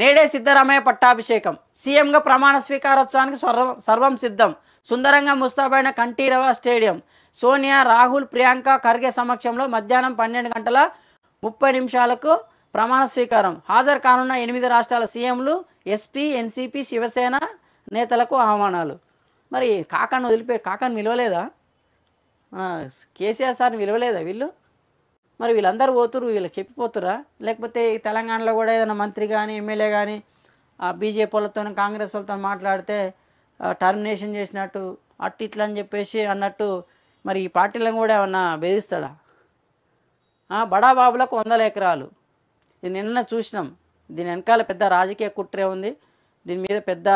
నేడే సిద్ధరామయ్య పట్టాభిషేకం సీఎంగా ప్రమాణ స్వీకారోత్సవానికి స్వర్వం సర్వం సిద్ధం సుందరంగా ముస్తాబైన కంఠీరవ స్టేడియం సోనియా రాహుల్ ప్రియాంక ఖర్గే సమక్షంలో మధ్యాహ్నం పన్నెండు గంటల ముప్పై నిమిషాలకు ప్రమాణ స్వీకారం హాజరు కానున్న ఎనిమిది రాష్ట్రాల సీఎంలు ఎస్పీ ఎన్సీపీ శివసేన నేతలకు ఆహ్వానాలు మరి కాకాను వదిలిపే కాకాను విలువలేదా కేసీఆర్ సార్ని విలువలేదా వీళ్ళు మరి వీళ్ళందరూ పోతురు వీళ్ళు చెప్పిపోతురా లేకపోతే తెలంగాణలో కూడా ఏదైనా మంత్రి కానీ ఎమ్మెల్యే కానీ బీజేపీ వాళ్ళతో కాంగ్రెస్ వాళ్ళతో మాట్లాడితే టర్మినేషన్ చేసినట్టు అట్టి ఇట్లా అని చెప్పేసి అన్నట్టు మరి ఈ పార్టీలను కూడా ఏమన్నా బెదిస్తాడా బడా బాబులకు వందల ఎకరాలు ఇది నిన్న చూసినాం దీని వెనకాల పెద్ద రాజకీయ కుట్రే ఉంది దీని మీద పెద్ద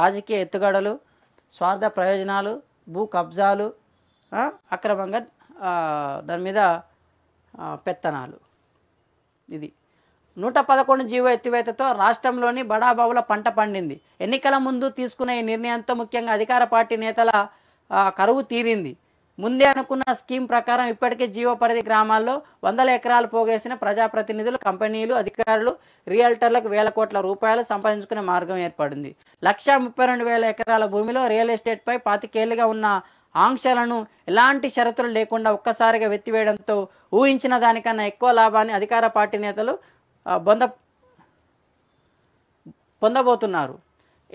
రాజకీయ ఎత్తుగడలు స్వార్థ ప్రయోజనాలు భూ కబ్జాలు అక్రమంగా దాని మీద పెత్తనాలు ఇది నూట పదకొండు జీవో ఎత్తివేతతో రాష్ట్రంలోని బడాబావుల పంట పండింది ఎన్నికల ముందు తీసుకున్న ఈ నిర్ణయంతో ముఖ్యంగా అధికార పార్టీ నేతల కరువు తీరింది ముందే అనుకున్న స్కీమ్ ప్రకారం ఇప్పటికే జీవో పరిధి గ్రామాల్లో వందల ఎకరాలు పోగేసిన ప్రజాప్రతినిధులు కంపెనీలు అధికారులు రియల్టర్లకు వేల కోట్ల రూపాయలు సంపాదించుకునే మార్గం ఏర్పడింది లక్షా ముప్పై రెండు వేల ఎకరాల భూమిలో రియల్ ఎస్టేట్పై పాతికేళ్లుగా ఉన్న ఆంక్షలను ఎలాంటి షరతులు లేకుండా ఒక్కసారిగా వెత్తివేయడంతో ఊహించిన దానికన్నా ఎక్కువ లాభాన్ని అధికార పార్టీ నేతలు బొంద పొందబోతున్నారు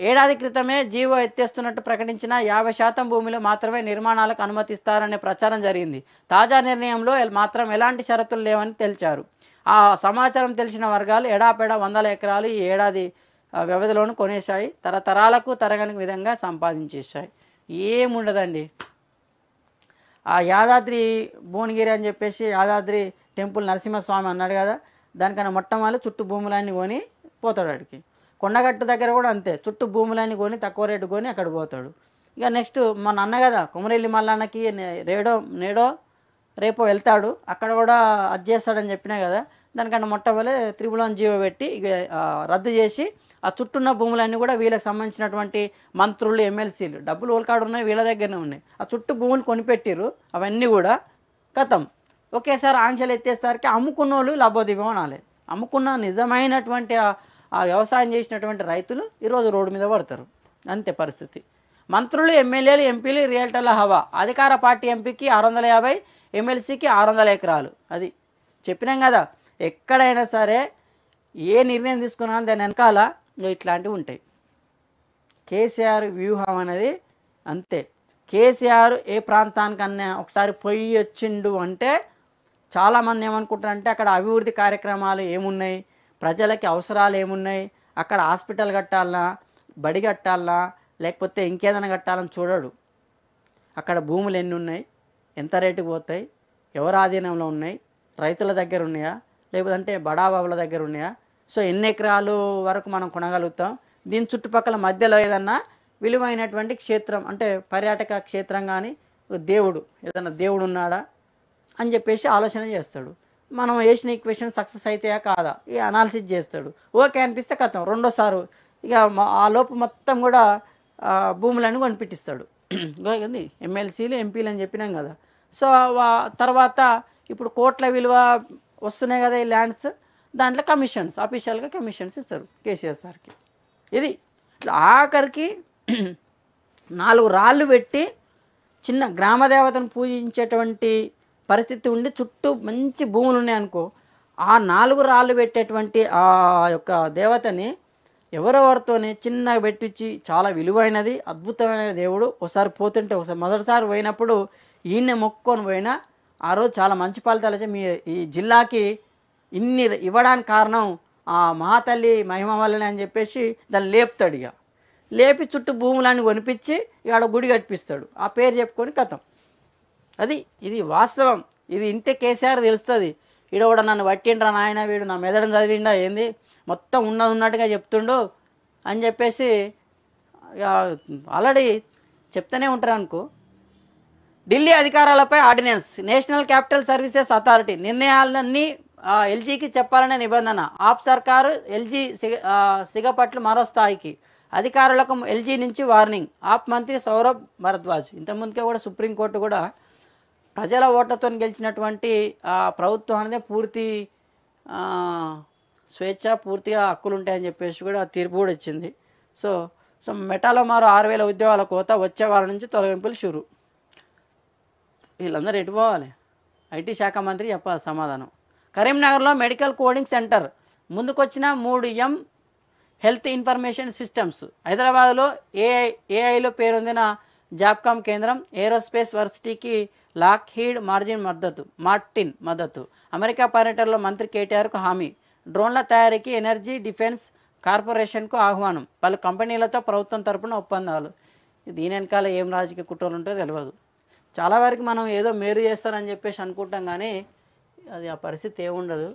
ఏడాది క్రితమే జీవో ఎత్తేస్తున్నట్టు ప్రకటించిన యాభై శాతం భూమిలో మాత్రమే నిర్మాణాలకు అనుమతిస్తారనే ప్రచారం జరిగింది తాజా నిర్ణయంలో మాత్రం ఎలాంటి షరతులు లేవని తెలిచారు ఆ సమాచారం తెలిసిన వర్గాలు ఎడాపెడా వందల ఎకరాలు ఈ ఏడాది వ్యవధిలోనూ కొనేశాయి తరతరాలకు తరగని విధంగా సంపాదించేశాయి ఏముండదండి ఆ యాదాద్రి భువనగిరి అని చెప్పేసి యాదాద్రి టెంపుల్ నరసింహస్వామి అన్నాడు కదా దానికన్నా మొట్టమొదటి చుట్టూ భూములన్నీ కొని పోతాడు అడికి కొండగట్టు దగ్గర కూడా అంతే చుట్టూ భూములన్నీ కొని తక్కువ రేటు కొని అక్కడ పోతాడు ఇక నెక్స్ట్ మా నాన్న కదా కొమరెల్లి మల్లన్నకి రేడో నేడో రేపో వెళ్తాడు అక్కడ కూడా అది చేస్తాడని చెప్పినా కదా దానికన్నా మొట్టమొదటి త్రిపులం జీవ పెట్టి ఇక రద్దు చేసి ఆ చుట్టున్న భూములన్నీ కూడా వీళ్ళకి సంబంధించినటువంటి మంత్రులు ఎమ్మెల్సీలు డబ్బులు ఓలకాడు ఉన్నాయి వీళ్ళ దగ్గరనే ఉన్నాయి ఆ చుట్టూ భూములు కొనిపెట్టారు అవన్నీ కూడా కథం ఒకేసారి ఆంక్షలు ఎత్తేసరికి అమ్ముకున్న వాళ్ళు లభోదీపం అనాలి అమ్ముకున్న నిజమైనటువంటి ఆ వ్యవసాయం చేసినటువంటి రైతులు ఈరోజు రోడ్డు మీద పడతారు అంతే పరిస్థితి మంత్రులు ఎమ్మెల్యేలు ఎంపీలు రియల్టర్ల హవా అధికార పార్టీ ఎంపీకి ఆరు వందల యాభై ఎమ్మెల్సీకి ఆరు వందల ఎకరాలు అది చెప్పినాం కదా ఎక్కడైనా సరే ఏ నిర్ణయం తీసుకున్నా దాని వెనకాల ఇట్లాంటివి ఉంటాయి కేసీఆర్ వ్యూహం అనేది అంతే కేసీఆర్ ఏ ప్రాంతానికన్నా ఒకసారి పోయి వచ్చిండు అంటే చాలామంది ఏమనుకుంటారంటే అక్కడ అభివృద్ధి కార్యక్రమాలు ఏమున్నాయి ప్రజలకి అవసరాలు ఏమున్నాయి అక్కడ హాస్పిటల్ కట్టాలా బడి కట్టాలా లేకపోతే ఇంకేదైనా కట్టాలని చూడడు అక్కడ భూములు ఎన్ని ఉన్నాయి ఎంత రేటుకు పోతాయి ఎవరు ఆధీనంలో ఉన్నాయి రైతుల దగ్గర ఉన్నాయా లేకపోతే బడాబాబుల దగ్గర ఉన్నాయా సో ఎన్ని ఎకరాలు వరకు మనం కొనగలుగుతాం దీని చుట్టుపక్కల మధ్యలో ఏదన్నా విలువైనటువంటి క్షేత్రం అంటే పర్యాటక క్షేత్రం కానీ దేవుడు ఏదన్నా దేవుడు ఉన్నాడా అని చెప్పేసి ఆలోచన చేస్తాడు మనం వేసిన ఈక్వేషన్ సక్సెస్ అయితేయా కాదా ఈ అనాలిసిస్ చేస్తాడు ఓకే అనిపిస్తే కథం రెండోసారి ఇక ఆ లోపు మొత్తం కూడా భూములను కొనిపెట్టిస్తాడు కదండి ఎమ్మెల్సీలు ఎంపీలు అని చెప్పినాం కదా సో తర్వాత ఇప్పుడు కోట్ల విలువ వస్తున్నాయి కదా ఈ ల్యాండ్స్ దాంట్లో కమిషన్స్ అఫీషియల్గా కమిషన్స్ ఇస్తారు కేసీఆర్ సార్కి ఇది ఆఖరికి నాలుగు రాళ్ళు పెట్టి చిన్న గ్రామదేవతను పూజించేటువంటి పరిస్థితి ఉండి చుట్టూ మంచి భూములు ఉన్నాయనుకో ఆ నాలుగు రాళ్ళు పెట్టేటువంటి ఆ యొక్క దేవతని ఎవరెవరితోనే చిన్నగా పెట్టించి చాలా విలువైనది అద్భుతమైన దేవుడు ఒకసారి పోతుంటే ఒకసారి మొదటిసారి పోయినప్పుడు ఈయన్నే మొక్కుకొని పోయినా ఆ రోజు చాలా మంచి ఫలితాలు వచ్చాయి మీ ఈ జిల్లాకి ఇన్ని ఇవ్వడానికి కారణం ఆ మహాతల్లి మహిమ వల్లనే అని చెప్పేసి దాన్ని లేపుతాడు ఇక లేపి చుట్టూ భూములన్నీ కొనిపించి ఇక్కడ గుడి కట్టిస్తాడు ఆ పేరు చెప్పుకొని కథం అది ఇది వాస్తవం ఇది ఇంతే కేసీఆర్ తెలుస్తుంది ఈడ కూడా నన్ను పట్టిండ్రా నాయన వీడు నా మెదడు చదివిండా ఏంది మొత్తం ఉన్నది ఉన్నట్టుగా చెప్తుండు అని చెప్పేసి ఆల్రెడీ చెప్తూనే ఉంటారు అనుకో ఢిల్లీ అధికారాలపై ordinance national capital services authority నిర్ణయాలన్నీ ఎల్జీకి చెప్పాలనే నిబంధన ఆప్ సర్కారు ఎల్జీ సిగ సిగపట్లు మరో స్థాయికి అధికారులకు ఎల్జీ నుంచి వార్నింగ్ ఆప్ మంత్రి సౌరభ్ భరద్వాజ్ ఇంతకుముందుకే కూడా సుప్రీంకోర్టు కూడా ప్రజల ఓట్లతో గెలిచినటువంటి ప్రభుత్వం అనేది పూర్తి స్వేచ్ఛ పూర్తిగా హక్కులు ఉంటాయని చెప్పేసి కూడా తీర్పు కూడా ఇచ్చింది సో సో మెటాలో మారు ఆరు వేల ఉద్యోగాల కోత వచ్చే వారి నుంచి తొలగింపులు షురు వీళ్ళందరూ ఎటు పోవాలి ఐటీ శాఖ మంత్రి చెప్పాలి సమాధానం కరీంనగర్లో మెడికల్ కోడింగ్ సెంటర్ ముందుకొచ్చిన మూడు ఎం హెల్త్ ఇన్ఫర్మేషన్ సిస్టమ్స్ హైదరాబాద్లో ఏఐ ఏఐలో పేరొందిన జాబ్కామ్ కేంద్రం ఏరోస్పేస్ వర్సిటీకి లాక్ హీడ్ మార్జిన్ మద్దతు మార్టిన్ మద్దతు అమెరికా పర్యటనలో మంత్రి కేటీఆర్కు హామీ డ్రోన్ల తయారీకి ఎనర్జీ డిఫెన్స్ కార్పొరేషన్కు ఆహ్వానం పలు కంపెనీలతో ప్రభుత్వం తరపున ఒప్పందాలు దీని వెనకాల ఏం రాజకీయ కుట్రలు ఉంటాయో తెలియదు చాలా వరకు మనం ఏదో మేలు చేస్తారని చెప్పేసి అనుకుంటాం కానీ అది ఆ పరిస్థితి ఏముండదు